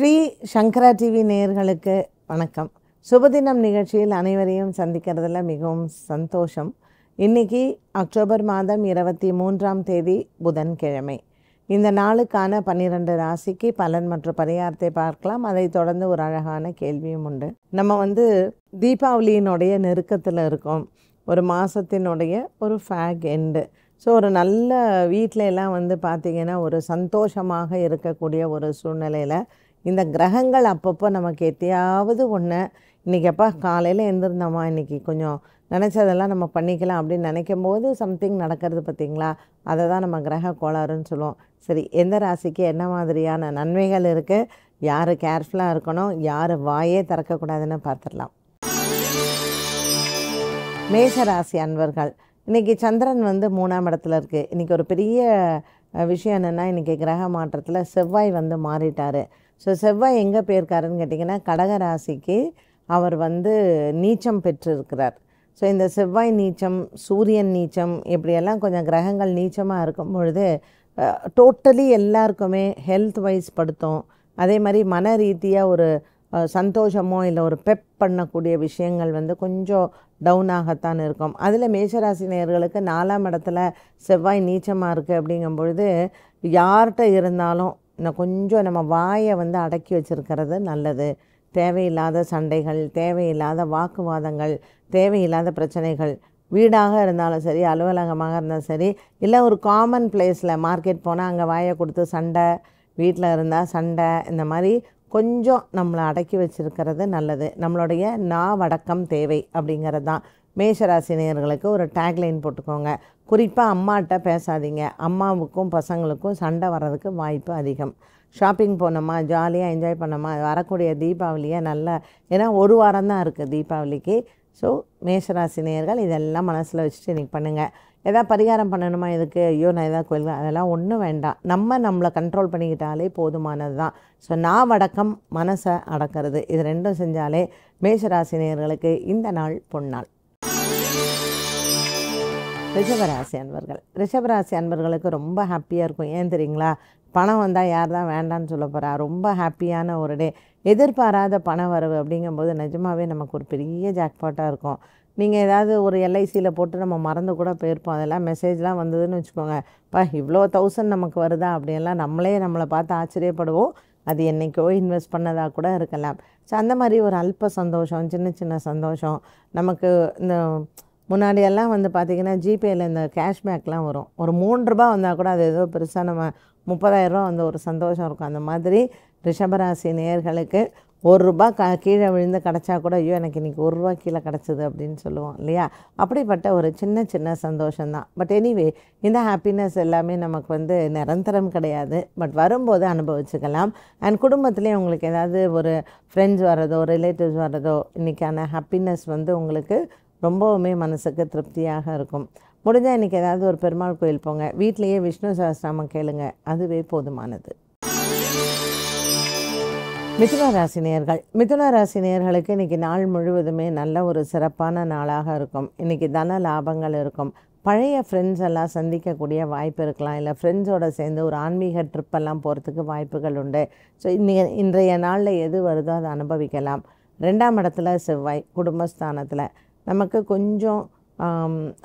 ஸ்ரீ சங்கரா TV நேயர்களுக்கு வணக்கம் சுபதினம் நிகழ்ச்சியில் அனைவரையும் சந்திக்கிறதுல மிகவும் சந்தோஷம் இன்றைக்கி அக்டோபர் மாதம் இருபத்தி மூன்றாம் தேதி புதன்கிழமை இந்த நாளுக்கான பன்னிரெண்டு ராசிக்கு பலன் மற்றும் பரிகாரத்தை பார்க்கலாம் அதை தொடர்ந்து ஒரு அழகான கேள்வியும் உண்டு நம்ம வந்து தீபாவளியினுடைய நெருக்கத்தில் இருக்கோம் ஒரு மாதத்தினுடைய ஒரு ஃபேக் எண்டு ஸோ ஒரு நல்ல வீட்டில எல்லாம் வந்து பார்த்திங்கன்னா ஒரு சந்தோஷமாக இருக்கக்கூடிய ஒரு சூழ்நிலையில் இந்த கிரகங்கள் அப்பப்போ நமக்கு எத்தையாவது ஒன்று இன்றைக்கப்பா காலையில் எழுந்திருந்தோமா இன்றைக்கி கொஞ்சம் நினச்சதெல்லாம் நம்ம பண்ணிக்கலாம் அப்படின்னு நினைக்கும் போது சம்திங் நடக்கிறது பார்த்திங்களா அதை தான் நம்ம கிரக கோளாறுன்னு சொல்லுவோம் சரி எந்த ராசிக்கு என்ன மாதிரியான நன்மைகள் இருக்குது யார் கேர்ஃபுல்லாக இருக்கணும் யார் வாயே திறக்கக்கூடாதுன்னு பார்த்துடலாம் மேஷராசி ராசி அன்பர்கள் இன்றைக்கி சந்திரன் வந்து மூணாம் இடத்துல இருக்குது இன்றைக்கி ஒரு பெரிய விஷயம் என்னென்னா இன்றைக்கி கிரக மாற்றத்தில் செவ்வாய் வந்து மாறிட்டார் ஸோ செவ்வாய் எங்கே போயிருக்காருன்னு கேட்டிங்கன்னா கடகராசிக்கு அவர் வந்து நீச்சம் பெற்றிருக்கிறார் ஸோ இந்த செவ்வாய் நீச்சம் சூரியன் நீச்சம் இப்படியெல்லாம் கொஞ்சம் கிரகங்கள் நீச்சமாக இருக்கும் பொழுது டோட்டலி எல்லாருக்குமே ஹெல்த் வைஸ் படுத்தும் அதே மாதிரி மன ரீதியாக ஒரு சந்தோஷமோ இல்லை ஒரு பெப் பண்ணக்கூடிய விஷயங்கள் வந்து கொஞ்சம் டவுனாகத்தான் இருக்கும் அதில் மேஷராசி நேர்களுக்கு நாலாம் இடத்துல செவ்வாய் நீச்சமாக இருக்குது அப்படிங்கும் பொழுது யார்கிட்ட இருந்தாலும் நான் கொஞ்சம் நம்ம வாயை வந்து அடக்கி வச்சுருக்கிறது நல்லது தேவையில்லாத சண்டைகள் தேவையில்லாத வாக்குவாதங்கள் தேவையில்லாத பிரச்சனைகள் வீடாக இருந்தாலும் சரி அலுவலகமாக இருந்தாலும் சரி இல்லை ஒரு காமன் பிளேஸில் மார்க்கெட் போனால் அங்கே வாயை கொடுத்து சண்டை வீட்டில் இருந்தால் சண்டை இந்த மாதிரி கொஞ்சம் நம்மளை அடக்கி வச்சுருக்கிறது நல்லது நம்மளுடைய நாவடக்கம் தேவை அப்படிங்கிறது தான் மேஷராசி நேர்களுக்கு ஒரு டேக்லைன் போட்டுக்கோங்க குறிப்பாக அம்மாட்ட பேசாதீங்க அம்மாவுக்கும் பசங்களுக்கும் சண்டை வர்றதுக்கு வாய்ப்பு அதிகம் ஷாப்பிங் போனோமா ஜாலியாக என்ஜாய் பண்ணோமா வரக்கூடிய தீபாவளியை நல்லா ஏன்னா ஒரு வாரம் தான் இருக்குது தீபாவளிக்கு ஸோ மேஷராசி நேர்கள் இதெல்லாம் மனசில் வச்சுட்டு இன்றைக்கி பண்ணுங்கள் எதாவது பரிகாரம் பண்ணணுமா இதுக்கு ஐயோ நான் எதாவது கோயில் அதெல்லாம் ஒன்றும் வேண்டாம் நம்ம நம்மளை கண்ட்ரோல் பண்ணிக்கிட்டாலே போதுமானது தான் ஸோ நான் வடக்கம் மனசை அடக்கிறது இது ரெண்டும் செஞ்சாலே மேஷராசினியர்களுக்கு இந்த நாள் பொன்னாள் ரிஷபராசி அன்பர்கள் ரிஷபராசி அன்பர்களுக்கு ரொம்ப ஹாப்பியாக இருக்கும் ஏன் தெரியுங்களா பணம் வந்தால் யார் தான் வேண்டான்னு சொல்ல போகிறா ரொம்ப ஹாப்பியான ஒரு டே எதிர்பாராத பண வரவு அப்படிங்கும்போது நிஜமாகவே நமக்கு ஒரு பெரிய ஜாக்பாட்டாக இருக்கும் நீங்கள் ஏதாவது ஒரு எல்ஐசியில் போட்டு நம்ம மறந்து கூட போயிருப்போம் அதெல்லாம் மெசேஜ்லாம் வந்ததுன்னு வச்சுக்கோங்க இப்போ இவ்வளோ தௌசண்ட் நமக்கு வருதா அப்படின்லாம் நம்மளே நம்மளை பார்த்து ஆச்சரியப்படுவோம் அது என்றைக்கோ இன்வெஸ்ட் பண்ணதாக கூட இருக்கலாம் ஸோ அந்த மாதிரி ஒரு அல்ப சந்தோஷம் சின்ன சின்ன சந்தோஷம் நமக்கு இந்த முன்னாடியெல்லாம் வந்து பார்த்திங்கன்னா ஜிபேயில் இந்த கேஷ்பேக்லாம் வரும் ஒரு மூன்று ரூபா வந்தால் கூட அது ஏதோ பெருசாக நம்ம முப்பதாயிரரூபா வந்து ஒரு சந்தோஷம் இருக்கும் அந்த மாதிரி ரிஷபராசி நேர்களுக்கு ஒரு ரூபா க கீழே விழுந்து கிடச்சா கூட ஐயோ எனக்கு இன்றைக்கி ஒரு ரூபா கீழே கிடச்சிது அப்படின்னு சொல்லுவோம் இல்லையா அப்படிப்பட்ட ஒரு சின்ன சின்ன சந்தோஷம்தான் பட் எனிவே இந்த ஹாப்பினஸ் எல்லாமே நமக்கு வந்து நிரந்தரம் கிடையாது பட் வரும்போது அனுபவிச்சுக்கலாம் அண்ட் குடும்பத்துலேயும் உங்களுக்கு ஏதாவது ஒரு ஃப்ரெண்ட்ஸ் வர்றதோ ரிலேட்டிவ்ஸ் வர்றதோ இன்றைக்கான ஹாப்பினஸ் வந்து உங்களுக்கு ரொம்பவுமே மனசுக்கு திருப்தியாக இருக்கும் முடிஞ்சால் இன்றைக்கி ஏதாவது ஒரு பெருமாள் கோயில் போங்க வீட்டிலையே விஷ்ணு சகஸ்ராமம் கேளுங்க அதுவே போதுமானது மிதுன ராசினியர்கள் மிதுன ராசினியர்களுக்கு இன்றைக்கி நாள் முழுவதுமே நல்ல ஒரு சிறப்பான நாளாக இருக்கும் இன்றைக்கி தன லாபங்கள் இருக்கும் பழைய ஃப்ரெண்ட்ஸ் எல்லாம் சந்திக்கக்கூடிய வாய்ப்பு இருக்கலாம் இல்லை ஃப்ரெண்ட்ஸோடு சேர்ந்து ஒரு ஆன்மீக ட்ரிப்பெல்லாம் போகிறதுக்கு வாய்ப்புகள் உண்டு ஸோ இன்னைய இன்றைய நாளில் எது வருதோ அதை அனுபவிக்கலாம் ரெண்டாம் இடத்துல செவ்வாய் குடும்பஸ்தானத்தில் நமக்கு கொஞ்சம்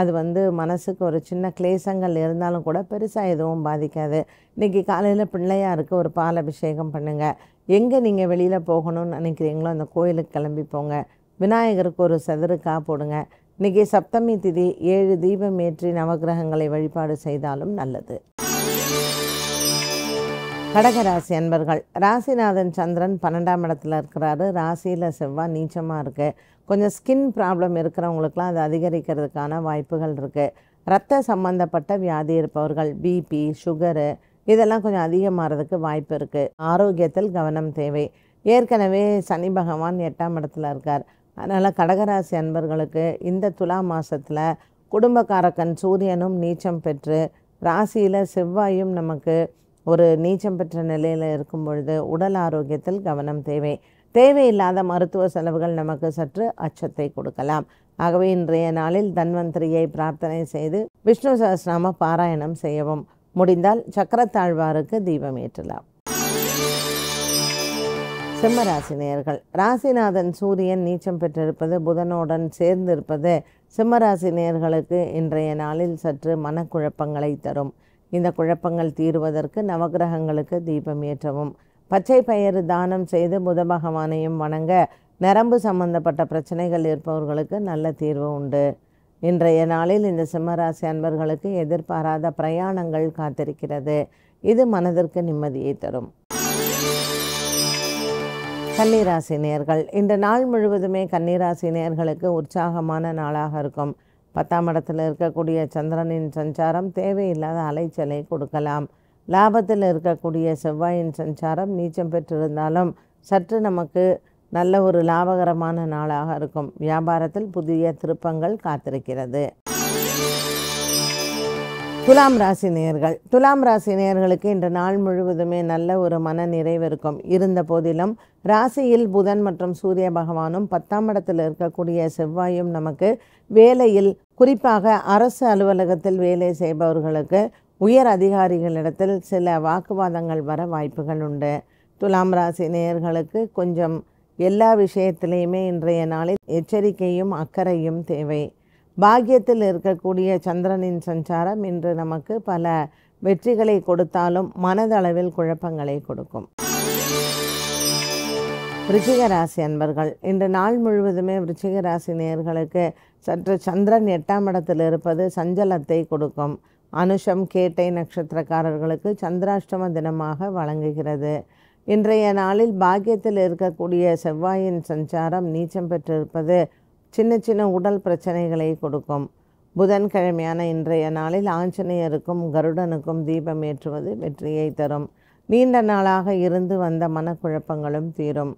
அது வந்து மனசுக்கு ஒரு சின்ன கிளேசங்கள் இருந்தாலும் கூட பெருசாக எதுவும் பாதிக்காது இன்றைக்கி காலையில் பிள்ளையாருக்கு ஒரு பால் அபிஷேகம் பண்ணுங்கள் எங்கே நீங்கள் வெளியில் போகணும்னு நினைக்கிறீங்களோ அந்த கோயிலுக்கு கிளம்பி போங்க விநாயகருக்கு ஒரு சதுருக்காக போடுங்க இன்றைக்கி சப்தமி திதி ஏழு தீபம் ஏற்றி நவகிரகங்களை வழிபாடு செய்தாலும் நல்லது கடகராசி அன்பர்கள் ராசிநாதன் சந்திரன் பன்னெண்டாம் இடத்துல இருக்கிறாரு ராசியில் செவ்வாய் நீச்சமாக இருக்குது கொஞ்சம் ஸ்கின் ப்ராப்ளம் இருக்கிறவங்களுக்குலாம் அது அதிகரிக்கிறதுக்கான வாய்ப்புகள் இருக்குது ரத்த சம்மந்தப்பட்ட வியாதி இருப்பவர்கள் பிபி சுகரு இதெல்லாம் கொஞ்சம் அதிகமாகிறதுக்கு வாய்ப்பு இருக்குது ஆரோக்கியத்தில் கவனம் தேவை ஏற்கனவே சனி பகவான் எட்டாம் இடத்துல இருக்கார் அதனால் கடகராசி அன்பர்களுக்கு இந்த துலா மாதத்தில் குடும்பக்காரக்கன் சூரியனும் நீச்சம் பெற்று ராசியில் செவ்வாயும் நமக்கு ஒரு நீச்சம் பெற்ற நிலையில் இருக்கும் பொழுது உடல் ஆரோக்கியத்தில் கவனம் தேவை தேவையில்லாத மருத்துவ செலவுகள் நமக்கு சற்று அச்சத்தை கொடுக்கலாம் ஆகவே இன்றைய நாளில் தன்வந்திரியை பிரார்த்தனை செய்து விஷ்ணு சகசிரநாம பாராயணம் செய்யவும் முடிந்தால் சக்கரத்தாழ்வாருக்கு தீபம் ஏற்றலாம் சிம்மராசினியர்கள் ராசிநாதன் சூரியன் நீச்சம் பெற்றிருப்பது புதனுடன் சேர்ந்திருப்பது சிம்மராசினியர்களுக்கு இன்றைய நாளில் சற்று மனக்குழப்பங்களை தரும் இந்த குழப்பங்கள் தீருவதற்கு நவகிரகங்களுக்கு தீபம் ஏற்றவும் பச்சை பயிறு தானம் செய்து புத பகவானையும் வணங்க நரம்பு சம்பந்தப்பட்ட பிரச்சனைகள் இருப்பவர்களுக்கு நல்ல தீர்வு உண்டு இன்றைய நாளில் இந்த சிம்மராசி அன்பர்களுக்கு எதிர்பாராத பிரயாணங்கள் காத்திருக்கிறது இது மனதிற்கு நிம்மதியை தரும் கன்னிராசி நேர்கள் இந்த நாள் முழுவதுமே கன்னிராசி நேர்களுக்கு உற்சாகமான நாளாக இருக்கும் பத்தாம் இடத்தில் இருக்கக்கூடிய சந்திரனின் சஞ்சாரம் தேவையில்லாத அலைச்சலை கொடுக்கலாம் லாபத்தில் இருக்கக்கூடிய செவ்வாயின் சஞ்சாரம் நீச்சம் பெற்றிருந்தாலும் சற்று நமக்கு நல்ல ஒரு லாபகரமான நாளாக இருக்கும் வியாபாரத்தில் புதிய திருப்பங்கள் காத்திருக்கிறது துலாம் ராசி நேர்கள் துலாம் ராசி நேர்களுக்கு இன்று நாள் முழுவதுமே நல்ல ஒரு மன நிறைவு இருக்கும் இருந்த போதிலும் ராசியில் புதன் மற்றும் சூரிய பகவானும் பத்தாம் இடத்தில் இருக்கக்கூடிய செவ்வாயும் நமக்கு வேலையில் குறிப்பாக அரசு அலுவலகத்தில் வேலை செய்பவர்களுக்கு உயர் அதிகாரிகளிடத்தில் சில வாக்குவாதங்கள் வர வாய்ப்புகள் உண்டு துலாம் ராசி நேயர்களுக்கு கொஞ்சம் எல்லா விஷயத்திலையுமே இன்றைய நாளில் எச்சரிக்கையும் அக்கறையும் தேவை பாக்கியத்தில் இருக்கக்கூடிய சந்திரனின் சஞ்சாரம் இன்று நமக்கு பல வெற்றிகளை கொடுத்தாலும் மனதளவில் குழப்பங்களை கொடுக்கும் விருச்சிக ராசி அன்பர்கள் இன்று நாள் முழுவதுமே விருச்சிக ராசி நேர்களுக்கு சற்று சந்திரன் எட்டாம் இடத்தில் இருப்பது சஞ்சலத்தை கொடுக்கும் அனுஷம் கேட்டை நட்சத்திரக்காரர்களுக்கு சந்திராஷ்டம தினமாக வழங்குகிறது இன்றைய நாளில் பாக்கியத்தில் இருக்கக்கூடிய செவ்வாயின் சஞ்சாரம் நீச்சம் பெற்றிருப்பது சின்ன சின்ன உடல் பிரச்சனைகளை கொடுக்கும் புதன்கிழமையான இன்றைய நாளில் ஆஞ்சநேயருக்கும் கருடனுக்கும் தீபம் ஏற்றுவது வெற்றியை தரும் நீண்ட நாளாக இருந்து வந்த மனக்குழப்பங்களும் தீரும்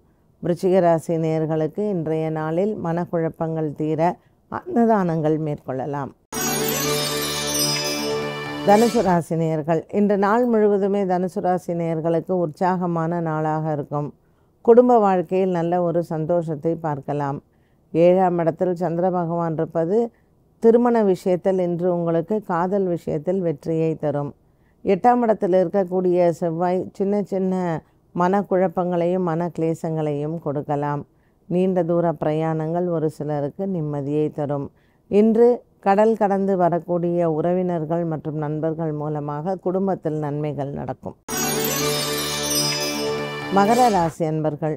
விருச்சிகராசி நேர்களுக்கு இன்றைய நாளில் மனக்குழப்பங்கள் தீர அன்னதானங்கள் மேற்கொள்ளலாம் தனுசு ராசி நேர்கள் இன்று நாள் முழுவதுமே தனுசு ராசி நேர்களுக்கு உற்சாகமான நாளாக இருக்கும் குடும்ப வாழ்க்கையில் நல்ல ஒரு சந்தோஷத்தை பார்க்கலாம் ஏழாம் இடத்தில் சந்திர பகவான் இருப்பது திருமண விஷயத்தில் இன்று உங்களுக்கு காதல் விஷயத்தில் வெற்றியை தரும் எட்டாம் இடத்தில் இருக்கக்கூடிய செவ்வாய் சின்ன சின்ன மனக்குழப்பங்களையும் மன கிளேசங்களையும் கொடுக்கலாம் நீண்ட தூர பிரயாணங்கள் ஒரு சிலருக்கு நிம்மதியை தரும் இன்று கடல் கடந்து வரக்கூடிய உறவினர்கள் மற்றும் நண்பர்கள் மூலமாக குடும்பத்தில் நன்மைகள் நடக்கும் மகர ராசி அன்பர்கள்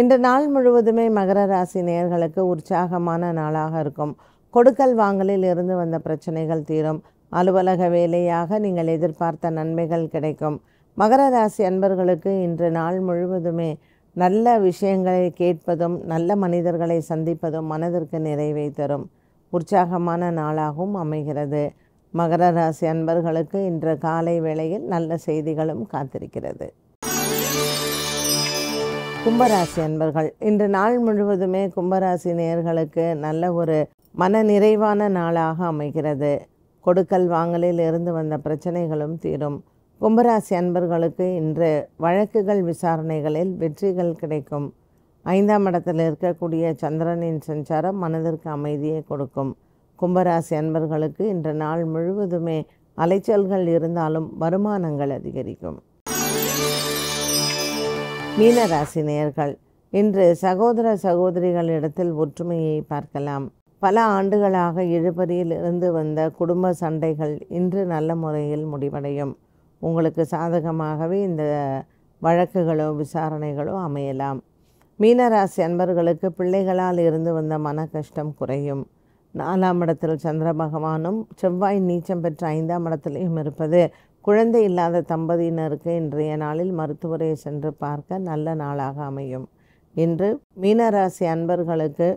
இன்று நாள் முழுவதுமே மகர ராசி நேர்களுக்கு உற்சாகமான நாளாக இருக்கும் கொடுக்கல் வாங்கலில் இருந்து வந்த பிரச்சனைகள் தீரும் அலுவலக வேலையாக நீங்கள் எதிர்பார்த்த நன்மைகள் கிடைக்கும் மகர ராசி அன்பர்களுக்கு இன்று நாள் முழுவதுமே நல்ல விஷயங்களை கேட்பதும் நல்ல மனிதர்களை சந்திப்பதும் மனதிற்கு நிறைவை தரும் உற்சாகமான நாளாகவும் அமைகிறது மகர ராசி அன்பர்களுக்கு இன்று காலை வேளையில் நல்ல செய்திகளும் காத்திருக்கிறது கும்பராசி அன்பர்கள் இன்று நாள் முழுவதுமே கும்பராசி நேர்களுக்கு நல்ல ஒரு மன நிறைவான நாளாக அமைகிறது கொடுக்கல் வாங்கலில் இருந்து வந்த பிரச்சனைகளும் தீரும் கும்பராசி அன்பர்களுக்கு இன்று வழக்குகள் விசாரணைகளில் வெற்றிகள் கிடைக்கும் ஐந்தாம் இடத்தில் இருக்கக்கூடிய சந்திரனின் சஞ்சாரம் மனதிற்கு அமைதியை கொடுக்கும் கும்பராசி அன்பர்களுக்கு இன்று நாள் முழுவதுமே அலைச்சல்கள் இருந்தாலும் வருமானங்கள் அதிகரிக்கும் மீனராசி நேர்கள் இன்று சகோதர சகோதரிகளிடத்தில் ஒற்றுமையை பார்க்கலாம் பல ஆண்டுகளாக இழுபறியில் இருந்து வந்த குடும்ப சண்டைகள் இன்று நல்ல முறையில் முடிவடையும் உங்களுக்கு சாதகமாகவே இந்த வழக்குகளோ விசாரணைகளோ அமையலாம் மீனராசி அன்பர்களுக்கு பிள்ளைகளால் இருந்து வந்த மன கஷ்டம் குறையும் நாலாம் இடத்தில் சந்திர பகவானும் செவ்வாய் நீச்சம் பெற்ற ஐந்தாம் இடத்திலையும் இருப்பது குழந்தை இல்லாத தம்பதியினருக்கு இன்றைய நாளில் மருத்துவரை சென்று பார்க்க நல்ல நாளாக அமையும் இன்று மீனராசி அன்பர்களுக்கு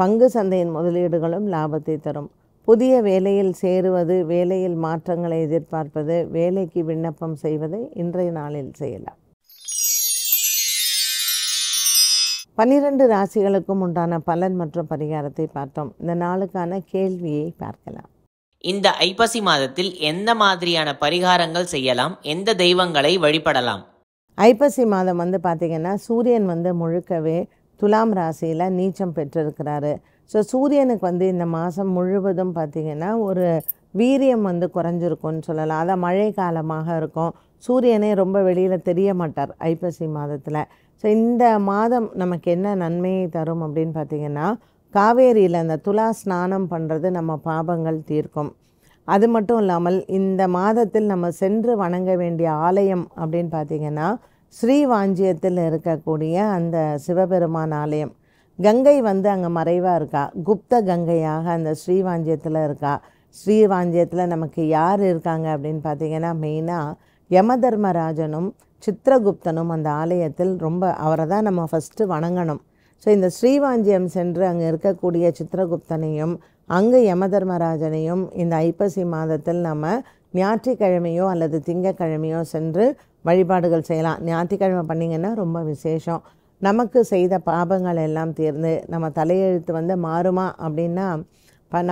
பங்கு சந்தையின் முதலீடுகளும் லாபத்தை தரும் புதிய வேலையில் சேருவது வேலையில் மாற்றங்களை எதிர்பார்ப்பது வேலைக்கு விண்ணப்பம் செய்வது இன்றைய நாளில் செய்யலாம் பன்னிரண்டு ராசிகளுக்கும் உண்டான பலன் மற்றும் பரிகாரத்தை பார்த்தோம் இந்த நாளுக்கான கேள்வியை பார்க்கலாம் இந்த ஐப்பசி மாதத்தில் எந்த மாதிரியான பரிகாரங்கள் செய்யலாம் எந்த தெய்வங்களை வழிபடலாம் ஐப்பசி மாதம் வந்து பார்த்திங்கன்னா சூரியன் வந்து முழுக்கவே துலாம் ராசியில் நீச்சம் பெற்றிருக்கிறாரு ஸோ சூரியனுக்கு வந்து இந்த மாதம் முழுவதும் பார்த்திங்கன்னா ஒரு வீரியம் வந்து குறைஞ்சிருக்கும்னு சொல்லலாம் அதான் மழை காலமாக இருக்கும் சூரியனே ரொம்ப வெளியில் தெரிய மாட்டார் ஐப்பசி மாதத்தில் ஸோ இந்த மாதம் நமக்கு என்ன நன்மையை தரும் அப்படின்னு பார்த்திங்கன்னா காவேரியில் அந்த துலா ஸ்நானம் பண்ணுறது நம்ம பாபங்கள் தீர்க்கும் அது மட்டும் இல்லாமல் இந்த மாதத்தில் நம்ம சென்று வணங்க வேண்டிய ஆலயம் அப்படின்னு பார்த்திங்கன்னா ஸ்ரீவாஞ்சியத்தில் இருக்கக்கூடிய அந்த சிவபெருமான் ஆலயம் கங்கை வந்து அங்கே மறைவாக இருக்கா குப்த கங்கையாக அந்த ஸ்ரீவாஞ்சியத்தில் இருக்கா ஸ்ரீவாஞ்சியத்தில் நமக்கு யார் இருக்காங்க அப்படின்னு பார்த்திங்கன்னா மெயினாக யமதர்மராஜனும் சித்திரகுப்தனும் அந்த ஆலயத்தில் ரொம்ப அவரை தான் நம்ம ஃபஸ்ட்டு வணங்கணும் ஸோ இந்த ஸ்ரீவாஞ்சியம் சென்று அங்கே இருக்கக்கூடிய சித்திரகுப்தனையும் அங்கே யமதர்மராஜனையும் இந்த ஐப்பசி மாதத்தில் நம்ம ஞாயிற்றுக்கிழமையோ அல்லது திங்கக்கிழமையோ சென்று வழிபாடுகள் செய்யலாம் ஞாயிற்றுக்கிழமை பண்ணிங்கன்னா ரொம்ப விசேஷம் நமக்கு செய்த பாபங்கள் எல்லாம் தீர்ந்து நம்ம தலையெழுத்து வந்து மாறுமா அப்படின்னா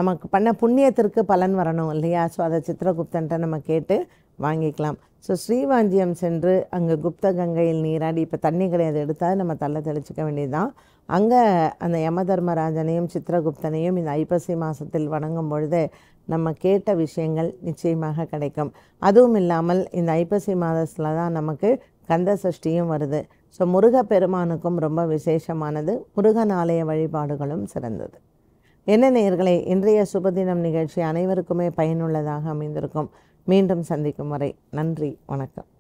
நமக்கு பண்ண புண்ணியத்திற்கு பலன் வரணும் இல்லையா ஸோ அதை சித்திரகுப்தன்ட்ட நம்ம கேட்டு வாங்கிக்கலாம் ஸோ ஸ்ரீவாஞ்சியம் சென்று அங்கே குப்த கங்கையில் நீராடி இப்போ தண்ணி கிடையாது எடுத்தால் நம்ம தள்ள தெளிச்சிக்க வேண்டியது தான் அங்கே அந்த யம தர்மராஜனையும் சித்திரகுப்தனையும் இந்த ஐப்பசி மாதத்தில் வணங்கும் பொழுது நம்ம கேட்ட விஷயங்கள் நிச்சயமாக கிடைக்கும் அதுவும் இல்லாமல் இந்த ஐப்பசி மாதத்தில் தான் நமக்கு கந்த சஷ்டியும் வருது ஸோ முருகப்பெருமானுக்கும் ரொம்ப விசேஷமானது முருகன் ஆலய வழிபாடுகளும் சிறந்தது என்ன நேயர்களே இன்றைய சுபதினம் நிகழ்ச்சி அனைவருக்குமே பயனுள்ளதாக அமைந்திருக்கும் மீண்டும் சந்திக்கும் வரை நன்றி வணக்கம்